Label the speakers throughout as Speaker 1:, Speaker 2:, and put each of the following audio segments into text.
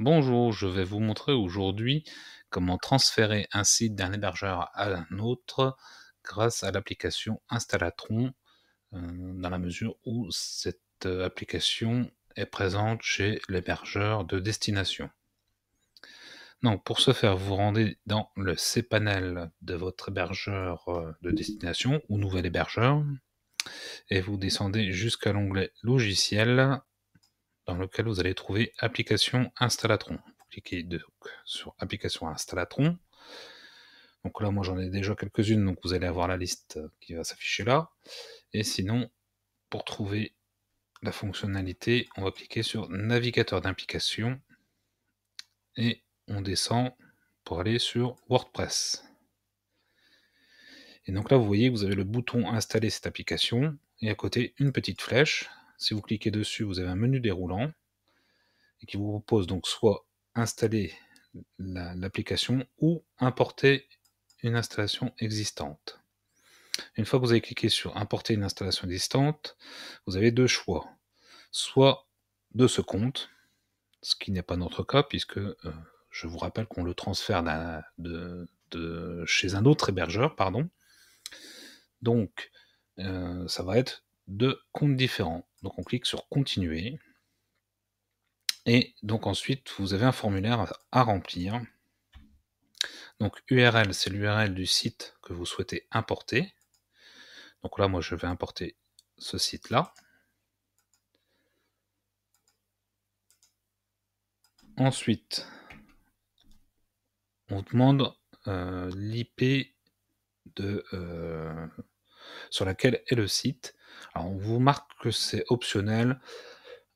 Speaker 1: Bonjour, je vais vous montrer aujourd'hui comment transférer un site d'un hébergeur à un autre grâce à l'application Installatron, euh, dans la mesure où cette euh, application est présente chez l'hébergeur de destination. Donc pour ce faire, vous rendez dans le cPanel de votre hébergeur euh, de destination ou nouvel hébergeur et vous descendez jusqu'à l'onglet logiciel dans lequel vous allez trouver Application Installatron. Vous cliquez sur Application Installatron. Donc là, moi j'en ai déjà quelques-unes, donc vous allez avoir la liste qui va s'afficher là. Et sinon, pour trouver la fonctionnalité, on va cliquer sur Navigateur d'implication et on descend pour aller sur WordPress. Et donc là, vous voyez, vous avez le bouton Installer cette application et à côté une petite flèche. Si vous cliquez dessus, vous avez un menu déroulant qui vous propose donc soit installer l'application ou importer une installation existante. Une fois que vous avez cliqué sur importer une installation existante, vous avez deux choix. Soit de ce compte, ce qui n'est pas notre cas puisque euh, je vous rappelle qu'on le transfère de, chez un autre hébergeur, pardon. Donc, euh, ça va être de comptes différents. Donc on clique sur continuer. Et donc ensuite, vous avez un formulaire à remplir. Donc URL, c'est l'URL du site que vous souhaitez importer. Donc là, moi, je vais importer ce site-là. Ensuite, on demande euh, l'IP de euh, sur laquelle est le site. Alors, on vous marque que c'est optionnel,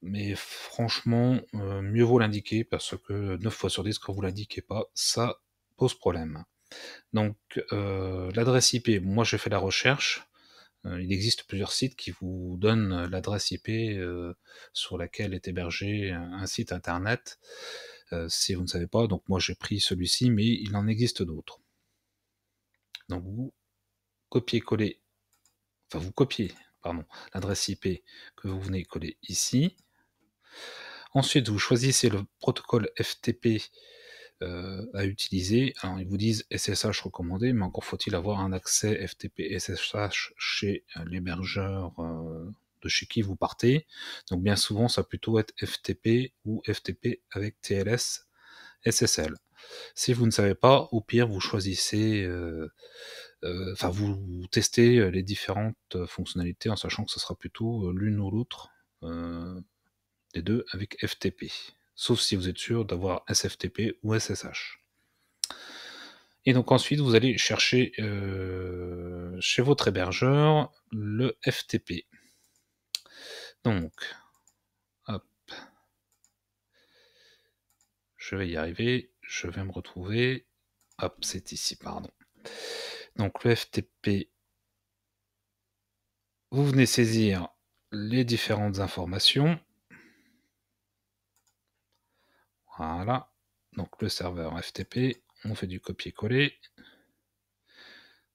Speaker 1: mais franchement, euh, mieux vaut l'indiquer parce que 9 fois sur 10, quand vous l'indiquez pas, ça pose problème. Donc, euh, l'adresse IP, moi j'ai fait la recherche. Euh, il existe plusieurs sites qui vous donnent l'adresse IP sur laquelle est hébergé un site internet. si vous ne savez pas, donc moi j'ai pris celui-ci, mais il en existe d'autres. Donc vous copiez-coller, enfin vous copiez pardon, l'adresse IP que vous venez coller ici. Ensuite, vous choisissez le protocole FTP euh, à utiliser. Alors, ils vous disent SSH recommandé, mais encore faut-il avoir un accès FTP SSH chez l'hébergeur euh, de chez qui vous partez. Donc, bien souvent, ça va plutôt être FTP ou FTP avec TLS SSL. Si vous ne savez pas, au pire, vous choisissez euh, euh, enfin vous testez euh, les différentes euh, fonctionnalités en sachant que ce sera plutôt l'une ou l'autre des deux avec FTP, sauf si vous êtes sûr d'avoir SFTP ou SSH. Et donc ensuite, vous allez chercher chez votre hébergeur le FTP. Donc, hop, je vais y arriver, je vais me retrouver. Hop, c'est ici, pardon. Donc le FTP, vous venez saisir les différentes informations. Voilà. Donc le serveur FTP, on fait du copier-coller.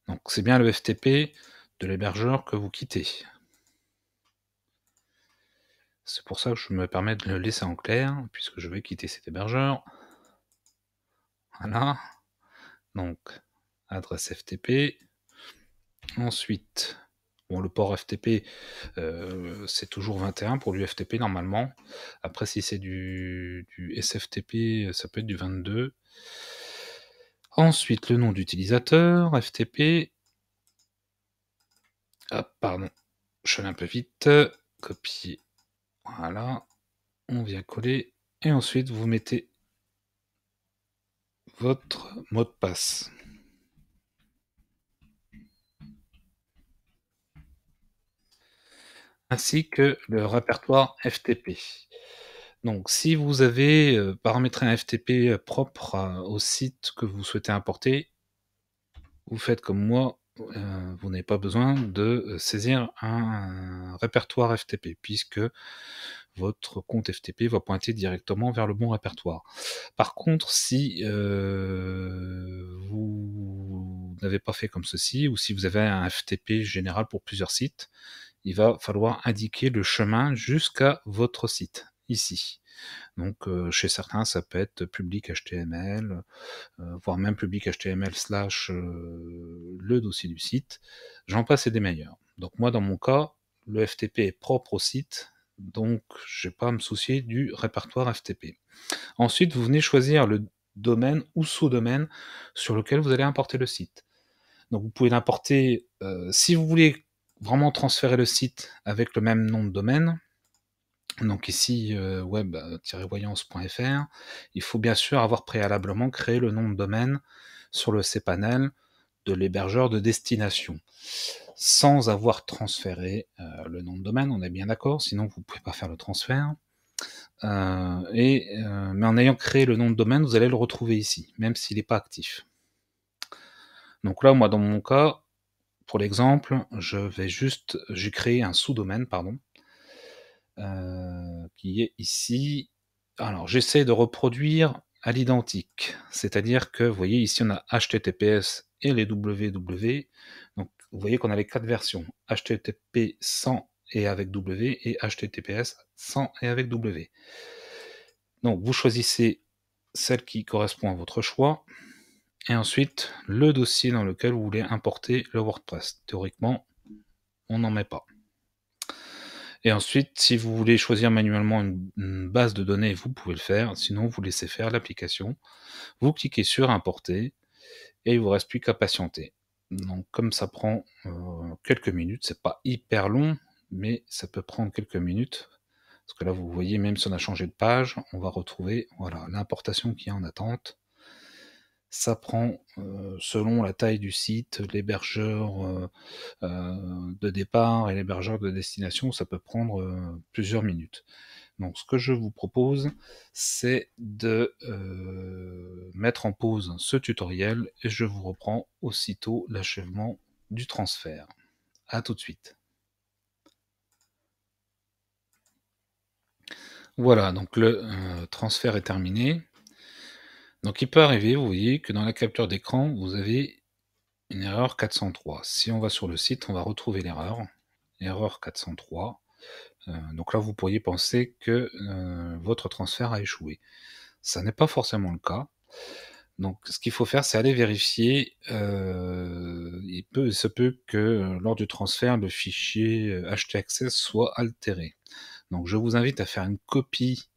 Speaker 1: Donc c'est bien le FTP de l'hébergeur que vous quittez. C'est pour ça que je me permets de le laisser en clair, puisque je vais quitter cet hébergeur. Voilà. Donc, adresse FTP. Ensuite, bon, le port FTP, euh, c'est toujours 21 pour FTP normalement. Après, si c'est du, SFTP, ça peut être du 22. Ensuite, le nom d'utilisateur, FTP. Ah, pardon, je vais un peu vite. Copier. Voilà. On vient coller. Et ensuite, vous mettez votre mot de passe. ainsi que le répertoire FTP. Donc, si vous avez euh, paramétré un FTP euh, propre euh, au site que vous souhaitez importer, vous faites comme moi, vous n'avez pas besoin de saisir un répertoire FTP, puisque votre compte FTP va pointer directement vers le bon répertoire. Par contre, si vous n'avez pas fait comme ceci, ou si vous avez un FTP général pour plusieurs sites, il va falloir indiquer le chemin jusqu'à votre site, ici. Donc euh, chez certains, ça peut être public HTML, euh, voire même public HTML slash euh, le dossier du site. J'en passe et des meilleurs. Donc moi, dans mon cas, le FTP est propre au site, donc je n'ai pas me soucier du répertoire FTP. Ensuite, vous venez choisir le domaine ou sous-domaine sur lequel vous allez importer le site. Donc vous pouvez l'importer, si vous voulez vraiment transférer le site avec le même nom de domaine, donc ici, euh, web-voyance.fr, il faut bien sûr avoir préalablement créé le nom de domaine sur le cPanel de l'hébergeur de destination, sans avoir transféré euh, le nom de domaine, on est bien d'accord, sinon vous ne pouvez pas faire le transfert. Euh, et, mais en ayant créé le nom de domaine, vous allez le retrouver ici, même s'il n'est pas actif. Donc là, moi, dans mon cas, pour l'exemple, je vais juste, j'ai créé un sous-domaine, pardon, euh, qui est ici. Alors, j'essaie de reproduire à l'identique, c'est-à-dire que, vous voyez, ici on a HTTPS et les WW. Donc, vous voyez qu'on a les quatre versions HTTP sans et avec W et HTTPS sans et avec W. Donc, vous choisissez celle qui correspond à votre choix et ensuite le dossier dans lequel vous voulez importer le WordPress. Théoriquement, on n'en met pas. Et ensuite, si vous voulez choisir manuellement une, base de données, vous pouvez le faire. Sinon, vous laissez faire l'application. Vous cliquez sur importer et il vous reste plus qu'à patienter. Donc, comme ça prend euh, quelques minutes, c'est pas hyper long, mais ça peut prendre quelques minutes. Parce que là, vous voyez, même si on a changé de page, on va retrouver voilà l'importation qui est en attente ça prend, euh, selon la taille du site, l'hébergeur euh, euh, de départ et l'hébergeur de destination, ça peut prendre plusieurs minutes. Donc ce que je vous propose, c'est de mettre en pause ce tutoriel et je vous reprends aussitôt l'achèvement du transfert. A tout de suite. Voilà, donc le transfert est terminé. Donc il peut arriver, vous voyez, que dans la capture d'écran, vous avez une erreur 403. Si on va sur le site, on va retrouver l'erreur. Erreur 403. Euh, donc là, vous pourriez penser que euh, votre transfert a échoué. Ça n'est pas forcément le cas. Donc ce qu'il faut faire, c'est aller vérifier. Euh, il, peut, se peut que lors du transfert, le fichier htaccess soit altéré. Donc je vous invite à faire une copie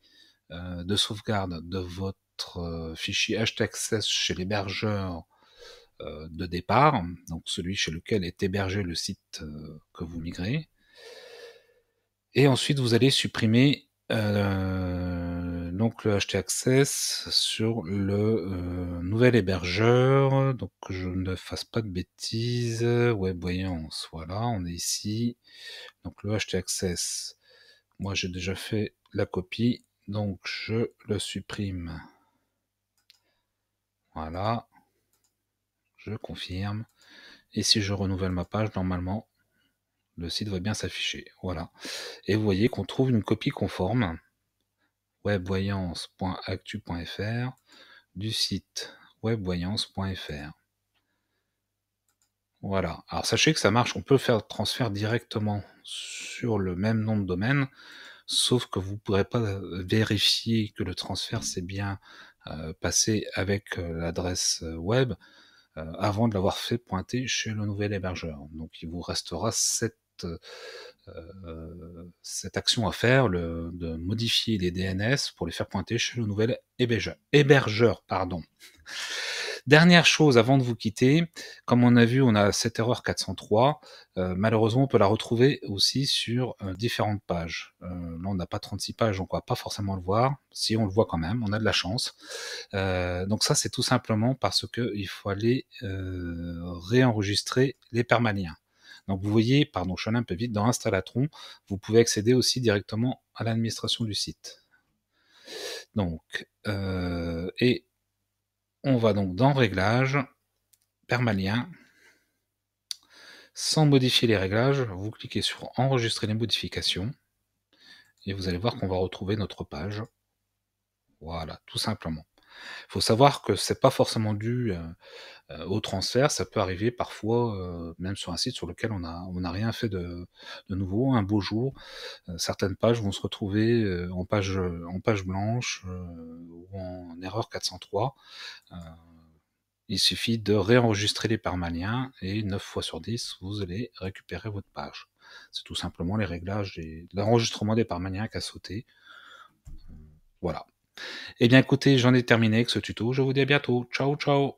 Speaker 1: de sauvegarde de votre euh, fichier htaccess chez l'hébergeur euh, de départ, donc celui chez lequel est hébergé le site euh, que vous migrez. Et ensuite, vous allez supprimer donc le htaccess sur le nouvel hébergeur. Donc je ne fasse pas de bêtises. Webvoyance, voilà, on est ici. Donc le htaccess, moi j'ai déjà fait la copie, donc je le supprime. Voilà. Je confirme. Et si je renouvelle ma page, normalement, le site va bien s'afficher. Voilà. Et vous voyez qu'on trouve une copie conforme webvoyance.actu.fr du site webvoyance.fr. Voilà. Alors sachez que ça marche, on peut faire transfert directement sur le même nom de domaine, sauf que vous ne pourrez pas vérifier que le transfert c'est bien euh, passer avec euh, l'adresse euh, web avant de l'avoir fait pointer chez le nouvel hébergeur. Donc il vous restera cette, cette action à faire, le, de modifier les DNS pour les faire pointer chez le nouvel hébergeur. hébergeur pardon. Dernière chose avant de vous quitter, comme on a vu, on a cette erreur 403. Euh, malheureusement, on peut la retrouver aussi sur euh, différentes pages. Euh, là, on n'a pas 36 pages, on on va pas forcément le voir. Si on le voit quand même, on a de la chance. donc ça, c'est tout simplement parce qu'il faut aller réenregistrer les permaliens. Donc vous voyez, pardon, je suis un peu vite, dans Installatron, vous pouvez accéder aussi directement à l'administration du site. Donc, et on va donc dans Réglages, Permalien. Sans modifier les réglages, vous cliquez sur Enregistrer les modifications et vous allez voir qu'on va retrouver notre page. Voilà, tout simplement. Il faut savoir que ce n'est pas forcément dû euh, euh, au transfert, ça peut arriver parfois, euh, même sur un site sur lequel on n'a rien fait de, nouveau, un beau jour, certaines pages vont se retrouver en, page, blanche ou en erreur 403. il suffit de réenregistrer les permaliens et 9 fois sur 10, vous allez récupérer votre page. C'est tout simplement les réglages l'enregistrement des permaliens qui a sauté. Voilà. Eh bien écoutez, j'en ai terminé avec ce tuto. Je vous dis à bientôt. Ciao, ciao